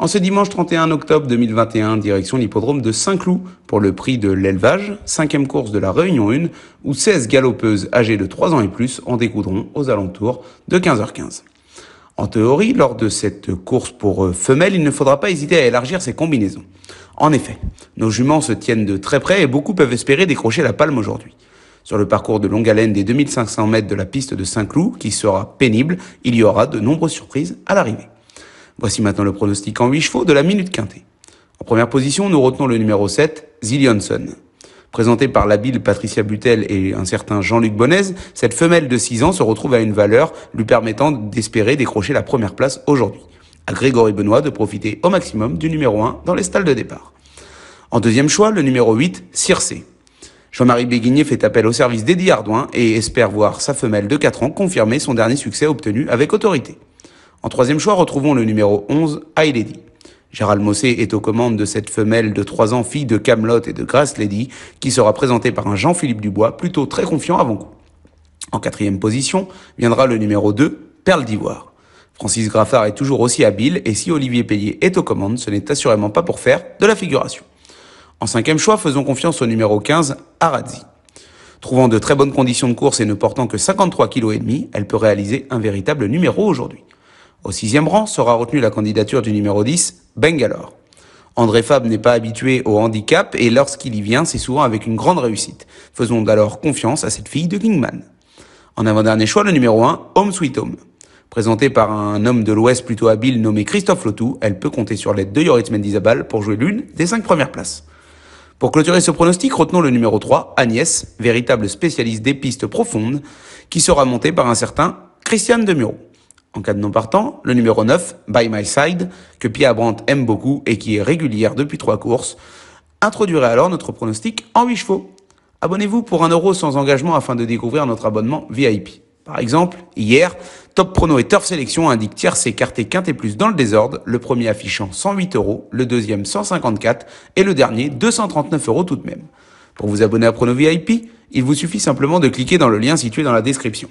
En ce dimanche 31 octobre 2021, direction l'hippodrome de Saint-Cloud pour le prix de l'élevage, cinquième course de la Réunion 1, où 16 galopeuses âgées de 3 ans et plus en découdront aux alentours de 15h15. En théorie, lors de cette course pour euh, femelles, il ne faudra pas hésiter à élargir ses combinaisons. En effet, nos juments se tiennent de très près et beaucoup peuvent espérer décrocher la palme aujourd'hui. Sur le parcours de longue haleine des 2500 mètres de la piste de Saint-Cloud, qui sera pénible, il y aura de nombreuses surprises à l'arrivée. Voici maintenant le pronostic en 8 chevaux de la minute quintée. En première position, nous retenons le numéro 7, Zillionson. Présentée par l'habile Patricia Butel et un certain Jean-Luc Bonnez, cette femelle de 6 ans se retrouve à une valeur lui permettant d'espérer décrocher la première place aujourd'hui. À Grégory Benoît de profiter au maximum du numéro 1 dans les stalles de départ. En deuxième choix, le numéro 8, Circé. Jean-Marie Béguinier fait appel au service d'Eddie Ardouin et espère voir sa femelle de 4 ans confirmer son dernier succès obtenu avec autorité. En troisième choix, retrouvons le numéro 11, High Lady. Gérald Mossé est aux commandes de cette femelle de 3 ans, fille de Camelot et de Grace Lady, qui sera présentée par un Jean-Philippe Dubois, plutôt très confiant avant coup. En quatrième position viendra le numéro 2, Perle d'Ivoire. Francis Graffard est toujours aussi habile, et si Olivier Pellier est aux commandes, ce n'est assurément pas pour faire de la figuration. En cinquième choix, faisons confiance au numéro 15, Arazi. Trouvant de très bonnes conditions de course et ne portant que 53,5 kg, elle peut réaliser un véritable numéro aujourd'hui. Au sixième rang sera retenue la candidature du numéro 10, Bangalore. André Fab n'est pas habitué au handicap et lorsqu'il y vient, c'est souvent avec une grande réussite. Faisons alors confiance à cette fille de Kingman. En avant-dernier choix, le numéro 1, Home Sweet Home. Présentée par un homme de l'Ouest plutôt habile nommé Christophe Lotou, elle peut compter sur l'aide de Yoritz Mendizabal pour jouer l'une des cinq premières places. Pour clôturer ce pronostic, retenons le numéro 3, Agnès, véritable spécialiste des pistes profondes, qui sera montée par un certain Christiane Demuro. En cas de non partant, le numéro 9, By My Side, que Pierre Brandt aime beaucoup et qui est régulière depuis trois courses, introduirait alors notre pronostic en 8 chevaux. Abonnez-vous pour un euro sans engagement afin de découvrir notre abonnement VIP. Par exemple, hier, Top Prono et Turf Sélection indiquent tierce écarté et plus dans le désordre, le premier affichant 108 euros, le deuxième 154 et le dernier 239 euros tout de même. Pour vous abonner à Prono VIP, il vous suffit simplement de cliquer dans le lien situé dans la description.